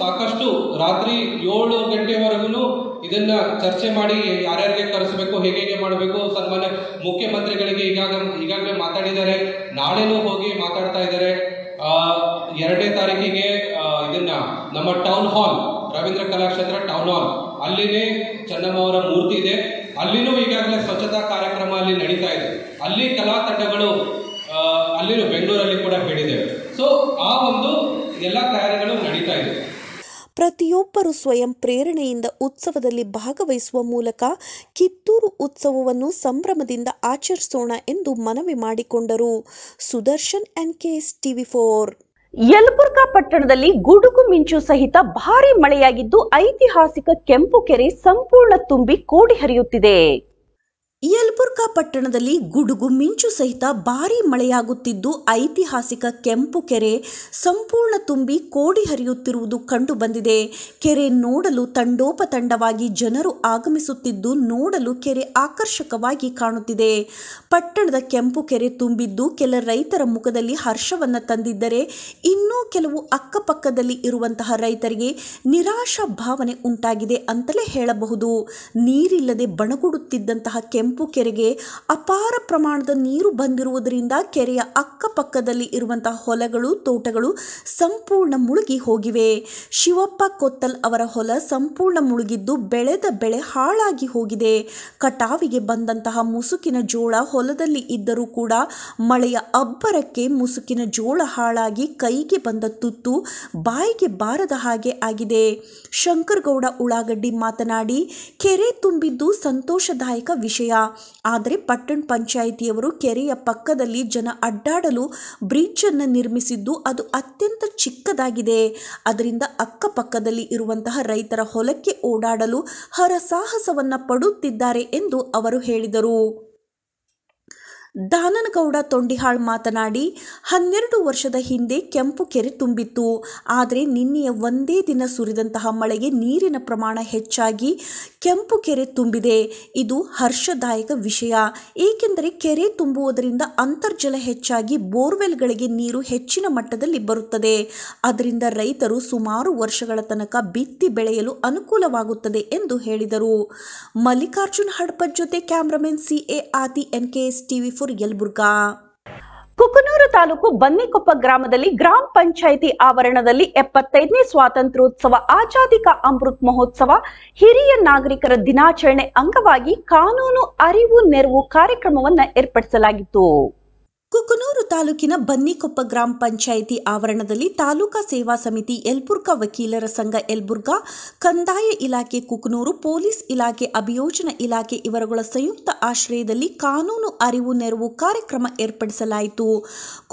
ಸಾಕಷ್ಟು ರಾತ್ರಿ ಏಳು ಗಂಟೆವರೆಗೂ ಇದನ್ನ ಚರ್ಚೆ ಮಾಡಿ ಯಾರ್ಯಾರಿಗೆ ಕರೆಸಬೇಕು ಹೇಗೆ ಹೇಗೆ ಮಾಡಬೇಕು ಸನ್ಮಾನ್ಯ ಮುಖ್ಯಮಂತ್ರಿಗಳಿಗೆ ಈಗಾಗ ಈಗಾಗಲೇ ಮಾತಾಡಿದ್ದಾರೆ ನಾಳೆನೂ ಹೋಗಿ ಮಾತಾಡ್ತಾ ಇದ್ದಾರೆ ಎರಡನೇ ತಾರೀಕಿಗೆ ಇದನ್ನ ನಮ್ಮ town hall Ravindra Kalakshetra town hall ಅಲ್ಲಿನೇ ಚೆನ್ನಮ್ಮ ಅವರ ಮೂರ್ತಿ ಇದೆ ಅಲ್ಲಿನೂ ಈಗಾಗಲೇ ಸ್ವಚ್ಛತಾ ಕಾರ್ಯಕ್ರಮ ಅಲ್ಲಿ ನಡೀತಾ ಇದೆ ಅಲ್ಲಿ ಕಲಾ ತಂಡಗಳು ಪ್ರತಿಯೊಬ್ಬರು ಸ್ವಯಂ ಪ್ರೇರಣೆಯಿಂದ ಉತ್ಸವದಲ್ಲಿ ಭಾಗವಹಿಸುವ ಮೂಲಕ ಕಿತ್ತೂರು ಉತ್ಸವವನ್ನು ಸಂಭ್ರಮದಿಂದ ಆಚರಿಸೋಣ ಎಂದು ಮನವಿ ಮಾಡಿಕೊಂಡರು ಸುದರ್ಶನ್ ಅಂಡ್ ಎಸ್ ಟಿವಿ ಫೋರ್ ಯಲಬುರ್ಗಾ ಪಟ್ಟಣದಲ್ಲಿ ಗುಡುಗು ಮಿಂಚು ಸಹಿತ ಭಾರಿ ಮಳೆಯಾಗಿದ್ದು ಐತಿಹಾಸಿಕ ಕೆಂಪು ಕೆರೆ ಸಂಪೂರ್ಣ ತುಂಬಿ ಕೋಡಿ ಹರಿಯುತ್ತಿದೆ ಯಲ್ಬುರ್ಗಾ ಪಟ್ಟಣದಲ್ಲಿ ಗುಡುಗು ಮಿಂಚು ಸಹಿತ ಭಾರೀ ಮಳೆಯಾಗುತ್ತಿದ್ದು ಐತಿಹಾಸಿಕ ಕೆಂಪು ಕೆರೆ ಸಂಪೂರ್ಣ ತುಂಬಿ ಕೋಡಿ ಹರಿಯುತ್ತಿರುವುದು ಕಂಡುಬಂದಿದೆ ಕೆರೆ ನೋಡಲು ತಂಡೋಪತಂಡವಾಗಿ ಜನರು ಆಗಮಿಸುತ್ತಿದ್ದು ನೋಡಲು ಕೆರೆ ಆಕರ್ಷಕವಾಗಿ ಕಾಣುತ್ತಿದೆ ಪಟ್ಟಣದ ಕೆಂಪು ಕೆರೆ ತುಂಬಿದ್ದು ಕೆಲ ರೈತರ ಮುಖದಲ್ಲಿ ಹರ್ಷವನ್ನು ತಂದಿದ್ದರೆ ಇನ್ನೂ ಕೆಲವು ಅಕ್ಕಪಕ್ಕದಲ್ಲಿ ಇರುವಂತಹ ರೈತರಿಗೆ ನಿರಾಶಾ ಭಾವನೆ ಉಂಟಾಗಿದೆ ಅಂತಲೇ ಹೇಳಬಹುದು ನೀರಿಲ್ಲದೆ ಬಣಗುಡುತ್ತಿದ್ದಂತಹ ಕೆಂಪು ಕೆಂಪು ಕೆರೆಗೆ ಅಪಾರ ಪ್ರಮಾಣದ ನೀರು ಬಂದಿರುವುದರಿಂದ ಕೆರೆಯ ಅಕ್ಕಪಕ್ಕದಲ್ಲಿ ಇರುವಂತಹ ಹೊಲಗಳು ತೋಟಗಳು ಸಂಪೂರ್ಣ ಮುಳುಗಿ ಹೋಗಿವೆ ಶಿವಪ್ಪ ಕೊತ್ತಲ್ ಅವರ ಹೊಲ ಸಂಪೂರ್ಣ ಮುಳುಗಿದ್ದು ಬೆಳೆದ ಬೆಳೆ ಹಾಳಾಗಿ ಹೋಗಿದೆ ಕಟಾವಿಗೆ ಬಂದಂತಹ ಮುಸುಕಿನ ಜೋಳ ಹೊಲದಲ್ಲಿ ಇದ್ದರೂ ಕೂಡ ಮಳೆಯ ಅಬ್ಬರಕ್ಕೆ ಮುಸುಕಿನ ಜೋಳ ಹಾಳಾಗಿ ಕೈಗೆ ಬಂದ ತುತ್ತು ಬಾಯಿಗೆ ಬಾರದ ಹಾಗೆ ಆಗಿದೆ ಶಂಕರ್ಗೌಡ ಉಳ್ಳಾಗಡ್ಡಿ ಮಾತನಾಡಿ ಕೆರೆ ತುಂಬಿದ್ದು ಸಂತೋಷದಾಯಕ ವಿಷಯ ಆದರೆ ಪಟ್ಟಣ ಪಂಚಾಯಿತಿಯವರು ಕೆರೆಯ ಪಕ್ಕದಲ್ಲಿ ಜನ ಅಡ್ಡಾಡಲು ಬ್ರಿಡ್ಜನ್ನು ನಿರ್ಮಿಸಿದ್ದು ಅದು ಅತ್ಯಂತ ಚಿಕ್ಕದಾಗಿದೆ ಅದರಿಂದ ಅಕ್ಕಪಕ್ಕದಲ್ಲಿ ಇರುವಂತಹ ರೈತರ ಹೊಲಕ್ಕೆ ಓಡಾಡಲು ಹರಸಾಹಸವನ್ನು ಪಡುತ್ತಿದ್ದಾರೆ ಎಂದು ಅವರು ಹೇಳಿದರು ದಾನನಗೌಡ ತೊಂಡಿಹಾಳ್ ಮಾತನಾಡಿ ಹನ್ನೆರಡು ವರ್ಷದ ಹಿಂದೆ ಕೆಂಪು ಕೆರೆ ತುಂಬಿತ್ತು ಆದರೆ ನಿನ್ನೆಯ ಒಂದೇ ದಿನ ಸುರಿದಂತಹ ಮಳೆಗೆ ನೀರಿನ ಪ್ರಮಾಣ ಹೆಚ್ಚಾಗಿ ಕೆಂಪು ಕೆರೆ ತುಂಬಿದೆ ಇದು ಹರ್ಷದಾಯಕ ವಿಷಯ ಏಕೆಂದರೆ ಕೆರೆ ತುಂಬುವುದರಿಂದ ಅಂತರ್ಜಲ ಹೆಚ್ಚಾಗಿ ಬೋರ್ವೆಲ್ಗಳಿಗೆ ನೀರು ಹೆಚ್ಚಿನ ಮಟ್ಟದಲ್ಲಿ ಬರುತ್ತದೆ ಅದರಿಂದ ರೈತರು ಸುಮಾರು ವರ್ಷಗಳ ತನಕ ಬಿತ್ತಿ ಬೆಳೆಯಲು ಅನುಕೂಲವಾಗುತ್ತದೆ ಎಂದು ಹೇಳಿದರು ಮಲ್ಲಿಕಾರ್ಜುನ್ ಹಡ್ಪದ್ ಜೊತೆ cameraman CA K NKS TV Mysuru Kukanur taluk Bannikoppa ಗ್ರಾಮದಲ್ಲಿ ಗ್ರಾಮ ಪಂಚಾಯಿತಿ ಆವರಣದಲ್ಲಿ ಎಪ್ಪತ್ತೈದನೇ ಸ್ವಾತಂತ್ರ್ಯೋತ್ಸವ ಆಜಾದಿಕ ಅಮೃತ್ ಮಹೋತ್ಸವ ಹಿರಿಯ ನಾಗರಿಕರ ದಿನಾಚರಣೆ ಅಂಗವಾಗಿ ಕಾನೂನು ಅರಿವು ನೆರವು ಕಾರ್ಯಕ್ರಮವನ್ನು ಏರ್ಪಡಿಸಲಾಗಿತ್ತು ಕುಕನೂರು ತಾಲೂಕಿನ ಬನ್ನಿಕೊಪ್ಪ ಗ್ರಾಮ ಪಂಚಾಯಿತಿ ಆವರಣದಲ್ಲಿ ತಾಲೂಕಾ ಸೇವಾ ಸಮಿತಿ ಯಲ್ಬುರ್ಗಾ ವಕೀಲರ ಸಂಘ ಯಲ್ಬುರ್ಗಾ ಕಂದಾಯ ಇಲಾಖೆ ಕುಕನೂರು ಪೊಲೀಸ್ ಇಲಾಖೆ ಅಭಿಯೋಜನ ಇಲಾಖೆ ಇವರುಗಳ ಸಂಯುಕ್ತ ಆಶ್ರಯದಲ್ಲಿ ಕಾನೂನು ಅರಿವು ನೆರವು ಕಾರ್ಯಕ್ರಮ ಏರ್ಪಡಿಸಲಾಯಿತು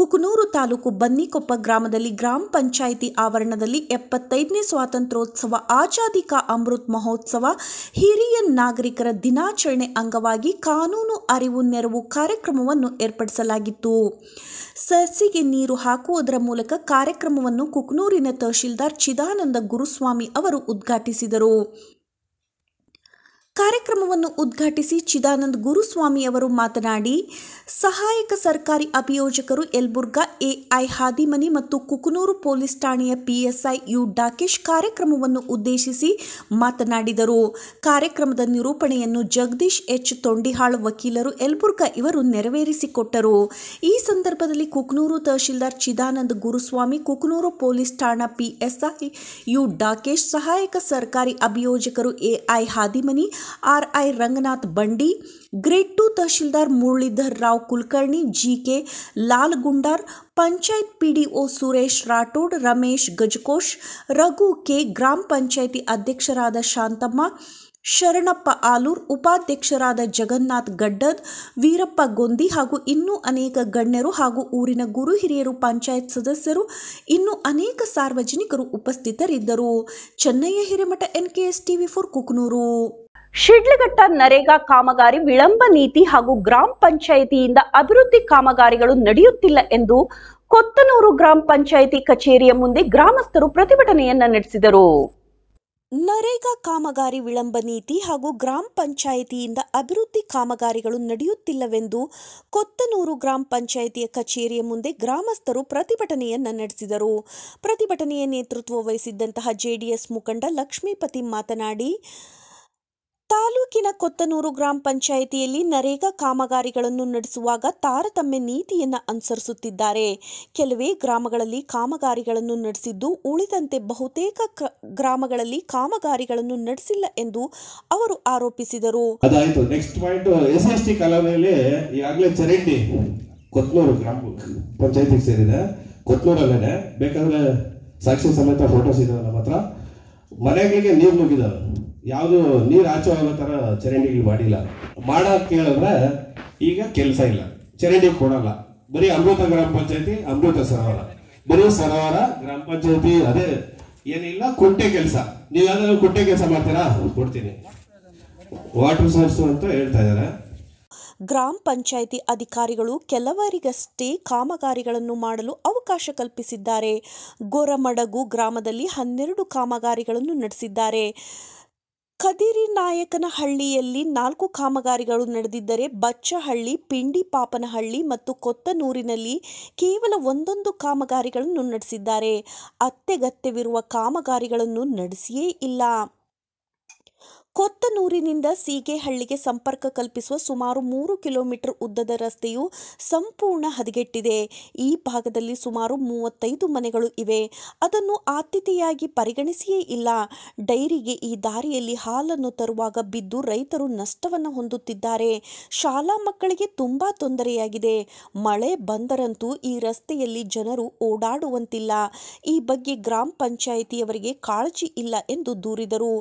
ಕುಕನೂರು ತಾಲೂಕು ಬನ್ನಿಕೊಪ್ಪ ಗ್ರಾಮದಲ್ಲಿ ಗ್ರಾಮ ಪಂಚಾಯಿತಿ ಆವರಣದಲ್ಲಿ ಎಪ್ಪತ್ತೈದನೇ ಸ್ವಾತಂತ್ರ್ಯೋತ್ಸವ ಆಜಾದಿ ಕಾ ಅಮೃತ್ ಮಹೋತ್ಸವ ಹಿರಿಯ ನಾಗರಿಕರ ದಿನಾಚರಣೆ ಅಂಗವಾಗಿ ಕಾನೂನು ಅರಿವು ನೆರವು ಕಾರ್ಯಕ್ರಮವನ್ನು ಏರ್ಪಡಿಸಲಾಗಿತ್ತು ಸಸಿಗೆ ನೀರು ಹಾಕುವುದರ ಮೂಲಕ ಕಾರ್ಯಕ್ರಮವನ್ನು ಕುಕ್ನೂರಿನ ತಹಶೀಲ್ದಾರ್ ಚಿದಾನಂದ ಗುರುಸ್ವಾಮಿ ಅವರು ಉದ್ಘಾಟಿಸಿದರು ಕಾರ್ಯಕ್ರಮವನ್ನು ಉದ್ಘಾಟಿಸಿ ಚಿದಾನಂದ್ ಗುರುಸ್ವಾಮಿ ಅವರು ಮಾತನಾಡಿ ಸಹಾಯಕ ಸರ್ಕಾರಿ ಅಭಿಯೋಜಕರು ಯಲ್ಬುರ್ಗಾ ಎಐ ಹಾದಿಮನಿ ಮತ್ತು ಕುಕನೂರು ಪೊಲೀಸ್ ಠಾಣೆಯ ಪಿಎಸ್ಐ ಯು ಡಾಕೇಶ್ ಕಾರ್ಯಕ್ರಮವನ್ನು ಉದ್ದೇಶಿಸಿ ಮಾತನಾಡಿದರು ಕಾರ್ಯಕ್ರಮದ ನಿರೂಪಣೆಯನ್ನು ಜಗದೀಶ್ ಎಚ್ ತೊಂಡಿಹಾಳ್ ವಕೀಲರು ಯಲ್ಬುರ್ಗಾ ಇವರು ನೆರವೇರಿಸಿಕೊಟ್ಟರು ಈ ಸಂದರ್ಭದಲ್ಲಿ ಕುಕನೂರು ತಹಶೀಲ್ದಾರ್ ಚಿದಾನಂದ್ ಗುರುಸ್ವಾಮಿ ಕುಕನೂರು ಪೊಲೀಸ್ ಠಾಣಾ ಪಿಎಸ್ಐ ಯು ಡಾಕೇಶ್ ಸಹಾಯಕ ಸರ್ಕಾರಿ ಅಭಿಯೋಜಕರು AI Hadimani R I Ranganath Bandi grade two tahsildar Muralidhar Rao Kulkarni G K Lal Gundar panchayat PDO Suresh Rathod Ramesh Gajakosh Raghu K ಗ್ರಾಮ ಪಂಚಾಯತಿ ಅಧ್ಯಕ್ಷರಾದ ಶಾಂತಮ್ಮ ಶರಣಪ್ಪ ಆಲೂರ್ ಉಪಾಧ್ಯಕ್ಷರಾದ ಜಗನ್ನಾಥ್ ಗಡ್ಡದ್ ವೀರಪ್ಪ ಗೊಂದಿ ಹಾಗೂ ಇನ್ನೂ ಅನೇಕ ಗಣ್ಯರು ಹಾಗೂ ಊರಿನ ಗುರು ಹಿರಿಯರು ಪಂಚಾಯತ್ ಸದಸ್ಯರು ಇನ್ನೂ ಅನೇಕ ಸಾರ್ವಜನಿಕರು ಉಪಸ್ಥಿತರಿದ್ದರು Channayya Hiremath N K S TV for Kuknur Shidlaghatta NREGA ಕಾಮಗಾರಿ ವಿಳಂಬ ನೀತಿ ಹಾಗೂ ಗ್ರಾಮ ಪಂಚಾಯಿತಿಯಿಂದ ಅಭಿವೃದ್ಧಿ ಕಾಮಗಾರಿಗಳು ನಡೆಯುತ್ತಿಲ್ಲ ಎಂದು ಕೊತ್ತನೂರು ಗ್ರಾಮ ಪಂಚಾಯಿತಿ ಕಚೇರಿಯ ಮುಂದೆ ಗ್ರಾಮಸ್ಥರು ಪ್ರತಿಭಟನೆಯನ್ನ ನಡೆಸಿದರು ನರೇಗಾ ಕಾಮಗಾರಿ ವಿಳಂಬ ನೀತಿ ಹಾಗೂ ಗ್ರಾಮ ಪಂಚಾಯಿತಿಯಿಂದ ಅಭಿವೃದ್ಧಿ ಕಾಮಗಾರಿಗಳು ನಡೆಯುತ್ತಿಲ್ಲವೆಂದು ಕೊತ್ತನೂರು ಗ್ರಾಮ ಪಂಚಾಯಿತಿಯ ಕಚೇರಿಯ ಮುಂದೆ ಗ್ರಾಮಸ್ಥರು ಪ್ರತಿಭಟನೆಯನ್ನ ನಡೆಸಿದರು ಪ್ರತಿಭಟನೆಯ ನೇತೃತ್ವ ವಹಿಸಿದ್ದಂತಹ ಜೆಡಿಎಸ್ ಮುಖಂಡ ಲಕ್ಷ್ಮೀಪತಿ ಮಾತನಾಡಿ ತಾಲೂಕಿನ ಕೊತ್ತನೂರು ಗ್ರಾಮ ಪಂಚಾಯಿತಿಯಲ್ಲಿ ನರೇಗಾ ಕಾಮಗಾರಿಗಳನ್ನು ನಡೆಸುವಾಗ ತಾರತಮ್ಯ ನೀತಿಯನ್ನು ಅನುಸರಿಸುತ್ತಿದ್ದಾರೆ ಕೆಲವೇ ಗ್ರಾಮಗಳಲ್ಲಿ ಕಾಮಗಾರಿಗಳನ್ನು ನಡೆಸಿದ್ದು ಉಳಿದಂತೆ ಬಹುತೇಕ ಗ್ರಾಮಗಳಲ್ಲಿ ಕಾಮಗಾರಿಗಳನ್ನು ನಡೆಸಿಲ್ಲ ಎಂದು ಅವರು ಆರೋಪಿಸಿದರು ಅದಾಯ್ತು next point S S T ಕಾಲೋನಿಯಲ್ಲಿ ಈಗಾಗಲೇ ಚರಂಡಿ ಕೊತ್ತನೂರು ಗ್ರಾಮ ಪಂಚಾಯತಿಗೆ ಸೇರಿದೆ ಕೊತ್ನೂರಲ್ಲೇ ಬೇಕಾದ್ರೆ ಸಾಕ್ಷಿ ಸಮೇತ ಫೋಟೋಸ್ ಇದಾವೆ ನಮ್ಮ ಹತ್ರ ಮನೆಗಳಿಗೆ ನೀರು ನುಗ್ಗಿದಾವೆ ಯಾವುದು ನೀರು ಆಚೆ ಹೋಗೋ ಥರ ಚರಂಡಿಗಳು ಮಾಡಿಲ್ಲ ಮಾಡೋದು ಕೇಳಿದ್ರೆ ಈಗ ಕೆಲಸ ಇಲ್ಲ ಚರಂಡಿ ಕೊಡಲ್ಲ ಬರೀ ಅಮೃತ ಗ್ರಾಮ ಪಂಚಾಯತಿ ಅಮೃತ ಸರೋವರ ಬರೀ ಸರೋವರ ಗ್ರಾಮ ಪಂಚಾಯತಿ ಅದೇ ಏನಿಲ್ಲ ಕುಂಟೆ ಕೆಲಸ ನೀವು ಯಾವ್ದಾದ್ರು ಕುಂಟೆ ಕೆಲಸ ಮಾಡ್ತೀರಾ ಕೊಡ್ತೀನಿ ವಾಟರ್ ಸೋರ್ಸ್ ಅಂತ ಹೇಳ್ತಾ ಇದ್ದಾರೆ ಗ್ರಾಮ ಪಂಚಾಯಿತಿ ಅಧಿಕಾರಿಗಳು ಕೆಲವರಿಗಷ್ಟೇ ಕಾಮಗಾರಿಗಳನ್ನು ಮಾಡಲು ಅವಕಾಶ ಕಲ್ಪಿಸಿದ್ದಾರೆ ಗೊರಮಡಗು ಗ್ರಾಮದಲ್ಲಿ ಹನ್ನೆರಡು ಕಾಮಗಾರಿಗಳನ್ನು ನಡೆಸಿದ್ದಾರೆ ಕದಿರಿ ಹಳ್ಳಿಯಲ್ಲಿ ನಾಲ್ಕು ಕಾಮಗಾರಿಗಳು ನಡೆದಿದ್ದರೆ ಬಚ್ಚಹಳ್ಳಿ ಪಿಂಡಿ ಪಾಪನಹಳ್ಳಿ ಮತ್ತು ಕೊತ್ತನೂರಿನಲ್ಲಿ ಕೇವಲ ಒಂದೊಂದು ಕಾಮಗಾರಿಗಳನ್ನು ನಡೆಸಿದ್ದಾರೆ ಅತ್ಯಗತ್ಯವಿರುವ ಕಾಮಗಾರಿಗಳನ್ನು ನಡೆಸಿಯೇ ಇಲ್ಲ ಕೊತ್ತನೂರಿನಿಂದ ಸೀಗೆಹಳ್ಳಿಗೆ ಸಂಪರ್ಕ ಕಲ್ಪಿಸುವ ಸುಮಾರು ಮೂರು ಕಿಲೋಮೀಟರ್ ಉದ್ದದ ರಸ್ತೆಯು ಸಂಪೂರ್ಣ ಹದಗೆಟ್ಟಿದೆ ಈ ಭಾಗದಲ್ಲಿ ಸುಮಾರು ಮೂವತ್ತೈದು ಮನೆಗಳು ಇವೆ ಅದನ್ನು ಆದ್ಯತೆಯಾಗಿ ಪರಿಗಣಿಸಿಯೇ ಇಲ್ಲ ಡೈರಿಗೆ ಈ ದಾರಿಯಲ್ಲಿ ಹಾಲನ್ನು ತರುವಾಗ ಬಿದ್ದು ರೈತರು ನಷ್ಟವನ್ನು ಹೊಂದುತ್ತಿದ್ದಾರೆ ಶಾಲಾ ಮಕ್ಕಳಿಗೆ ತುಂಬ ತೊಂದರೆಯಾಗಿದೆ ಮಳೆ ಬಂದರಂತೂ ಈ ರಸ್ತೆಯಲ್ಲಿ ಜನರು ಓಡಾಡುವಂತಿಲ್ಲ ಈ ಬಗ್ಗೆ ಗ್ರಾಮ ಪಂಚಾಯಿತಿಯವರಿಗೆ ಕಾಳಜಿ ಇಲ್ಲ ಎಂದು ದೂರಿದರು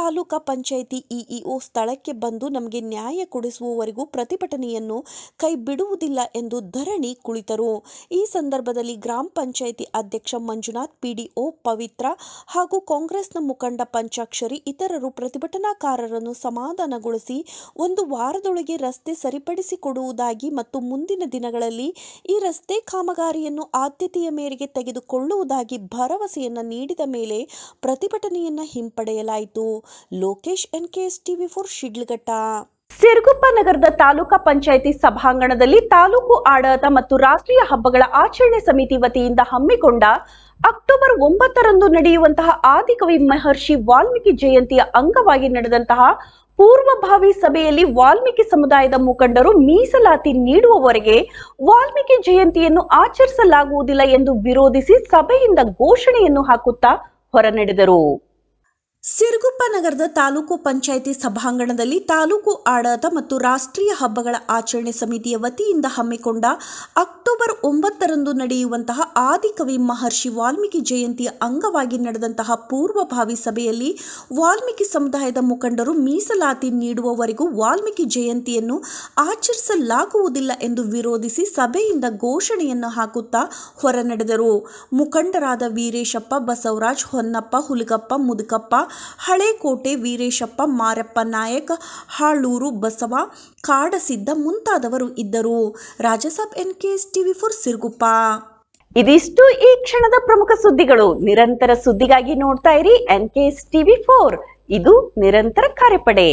ತಾಲೂಕಾ ಪಂಚಾಯತ್ ಪಂಚಾಯಿತಿ ಇಇಒ ಸ್ಥಳಕ್ಕೆ ಬಂದು ನಮಗೆ ನ್ಯಾಯ ಕೊಡಿಸುವವರೆಗೂ ಪ್ರತಿಭಟನೆಯನ್ನು ಕೈ ಬಿಡುವುದಿಲ್ಲ ಎಂದು ಧರಣಿ ಕುಳಿತರು ಈ ಸಂದರ್ಭದಲ್ಲಿ ಗ್ರಾಮ ಪಂಚಾಯಿತಿ ಅಧ್ಯಕ್ಷ ಮಂಜುನಾಥ್ ಪಿಡಿಒ ಪವಿತ್ರ ಹಾಗೂ ಕಾಂಗ್ರೆಸ್ನ ಮುಖಂಡ ಪಂಚಾಕ್ಷರಿ ಇತರರು ಪ್ರತಿಭಟನಾಕಾರರನ್ನು ಸಮಾಧಾನಗೊಳಿಸಿ ಒಂದು ವಾರದೊಳಗೆ ರಸ್ತೆ ಸರಿಪಡಿಸಿಕೊಡುವುದಾಗಿ ಮತ್ತು ಮುಂದಿನ ದಿನಗಳಲ್ಲಿ ಈ ರಸ್ತೆ ಕಾಮಗಾರಿಯನ್ನು ಆದ್ಯತೆಯ ಮೇರೆಗೆ ತೆಗೆದುಕೊಳ್ಳುವುದಾಗಿ ಭರವಸೆಯನ್ನು ನೀಡಿದ ಮೇಲೆ ಪ್ರತಿಭಟನೆಯನ್ನು ಹಿಂಪಡೆಯಲಾಯಿತು Lokesh N TV for Shidlaghatta Siruguppa ನಗರದ ತಾಲೂಕಾ ಪಂಚಾಯಿತಿ ಸಭಾಂಗಣದಲ್ಲಿ ತಾಲೂಕು ಆಡಳಿತ ಮತ್ತು ರಾಷ್ಟ್ರೀಯ ಹಬ್ಬಗಳ ಆಚರಣೆ ಸಮಿತಿ ವತಿಯಿಂದ ಹಮ್ಮಿಕೊಂಡ ಅಕ್ಟೋಬರ್ ಒಂಬತ್ತರಂದು ನಡೆಯುವಂತಹ ಆದಿಕವಿ ಮಹರ್ಷಿ ವಾಲ್ಮೀಕಿ ಜಯಂತಿಯ ಅಂಗವಾಗಿ ನಡೆದಂತಹ ಪೂರ್ವಭಾವಿ ಸಭೆಯಲ್ಲಿ ವಾಲ್ಮೀಕಿ ಸಮುದಾಯದ ಮುಖಂಡರು ಮೀಸಲಾತಿ ನೀಡುವವರೆಗೆ ವಾಲ್ಮೀಕಿ ಜಯಂತಿಯನ್ನು ಆಚರಿಸಲಾಗುವುದಿಲ್ಲ ಎಂದು ವಿರೋಧಿಸಿ ಸಭೆಯಿಂದ ಘೋಷಣೆಯನ್ನು ಹಾಕುತ್ತಾ ಹೊರನಡೆದರು ಸಿರುಗುಪ್ಪ ನಗರದ ತಾಲೂಕು ಪಂಚಾಯಿತಿ ಸಭಾಂಗಣದಲ್ಲಿ ತಾಲೂಕು ಆಡಳಿತ ಮತ್ತು ರಾಷ್ಟ್ರೀಯ ಹಬ್ಬಗಳ ಆಚರಣೆ ಸಮಿತಿಯ ವತಿಯಿಂದ ಹಮ್ಮಿಕೊಂಡ ಅಕ್ಟೋಬರ್ ಒಂಬತ್ತರಂದು ನಡೆಯುವಂತಹ ಆದಿಕವಿ ಮಹರ್ಷಿ ವಾಲ್ಮೀಕಿ ಜಯಂತಿಯ ಅಂಗವಾಗಿ ನಡೆದಂತಹ ಪೂರ್ವಭಾವಿ ಸಭೆಯಲ್ಲಿ ವಾಲ್ಮೀಕಿ ಸಮುದಾಯದ ಮುಖಂಡರು ಮೀಸಲಾತಿ ನೀಡುವವರೆಗೂ ವಾಲ್ಮೀಕಿ ಜಯಂತಿಯನ್ನು ಆಚರಿಸಲಾಗುವುದಿಲ್ಲ ಎಂದು ವಿರೋಧಿಸಿ ಸಭೆಯಿಂದ ಘೋಷಣೆಯನ್ನು ಹಾಕುತ್ತಾ ಹೊರನಡೆದರು ಮುಖಂಡರಾದ ವೀರೇಶಪ್ಪ ಬಸವರಾಜ್ ಹೊನ್ನಪ್ಪ ಹುಲಗಪ್ಪ ಮುದುಕಪ್ಪ ಹಳೇಕೋಟೆ ವೀರೇಶಪ್ಪ ಮಾರಪ್ಪ ನಾಯಕ್ ಹಾಳೂರು ಬಸವ ಕಾಡಸಿದ್ದ ಮುಂತಾದವರು ಇದ್ದರು Rajasab N KS TV for Siruguppa ಇದಿಷ್ಟು ಈ ಕ್ಷಣದ ಪ್ರಮುಖ ಸುದ್ದಿಗಳು ನಿರಂತರ ಸುದ್ದಿಗಾಗಿ ನೋಡ್ತಾ ಇರಿ N K S TV for ಇದು ನಿರಂತರ ಕಾರ್ಯಪಡೆ